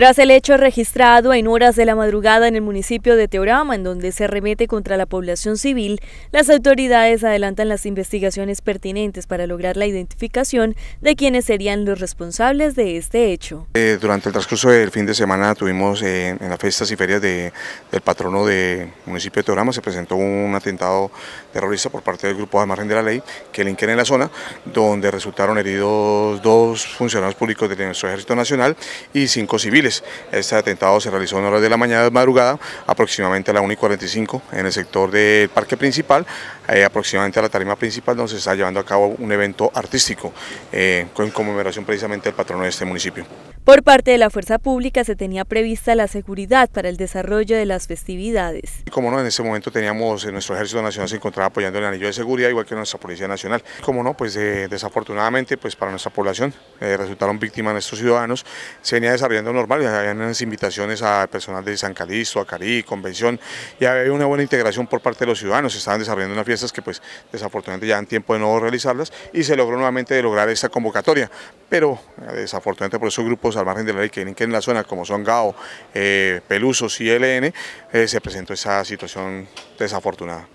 Tras el hecho registrado en horas de la madrugada en el municipio de Teorama, en donde se remete contra la población civil, las autoridades adelantan las investigaciones pertinentes para lograr la identificación de quienes serían los responsables de este hecho. Eh, durante el transcurso del fin de semana tuvimos eh, en las fiestas y ferias del patrono del municipio de Teorama, se presentó un atentado terrorista por parte del grupo de margen de la ley, que linquen en la zona, donde resultaron heridos dos funcionarios públicos de nuestro ejército nacional y cinco civiles. Este atentado se realizó en horas de la mañana de madrugada, aproximadamente a las 1 y 45, en el sector del parque principal, eh, aproximadamente a la tarima principal, donde se está llevando a cabo un evento artístico eh, con conmemoración precisamente del patrono de este municipio. Por parte de la Fuerza Pública se tenía prevista la seguridad para el desarrollo de las festividades. Como no, en ese momento teníamos, en eh, nuestro Ejército Nacional se encontraba apoyando el anillo de seguridad, igual que nuestra Policía Nacional. Como no, pues eh, desafortunadamente pues para nuestra población resultaron víctimas nuestros ciudadanos, se venía desarrollando normalmente habían unas invitaciones a personal de San Calixto, a Cari, Convención, y había una buena integración por parte de los ciudadanos, estaban desarrollando unas fiestas que pues desafortunadamente ya han tiempo de no realizarlas y se logró nuevamente lograr esta convocatoria, pero eh, desafortunadamente por esos grupos al margen de la ley que en la zona, como son GAO, eh, Pelusos y LN, eh, se presentó esa situación desafortunada.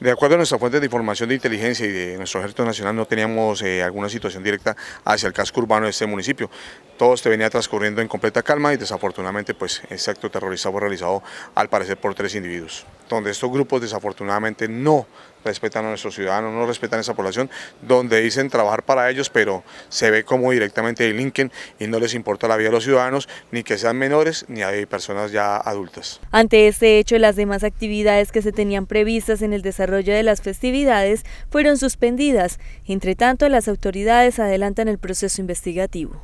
De acuerdo a nuestra fuente de información de inteligencia y de nuestro ejército nacional, no teníamos eh, alguna situación directa hacia el casco urbano de este municipio. Todo se venía transcurriendo en completa calma y desafortunadamente pues este acto terrorista fue realizado al parecer por tres individuos donde estos grupos desafortunadamente no respetan a nuestros ciudadanos, no respetan a esa población, donde dicen trabajar para ellos, pero se ve como directamente delinquen y no les importa la vida de los ciudadanos, ni que sean menores, ni hay personas ya adultas. Ante este hecho, las demás actividades que se tenían previstas en el desarrollo de las festividades fueron suspendidas. Entre tanto, las autoridades adelantan el proceso investigativo.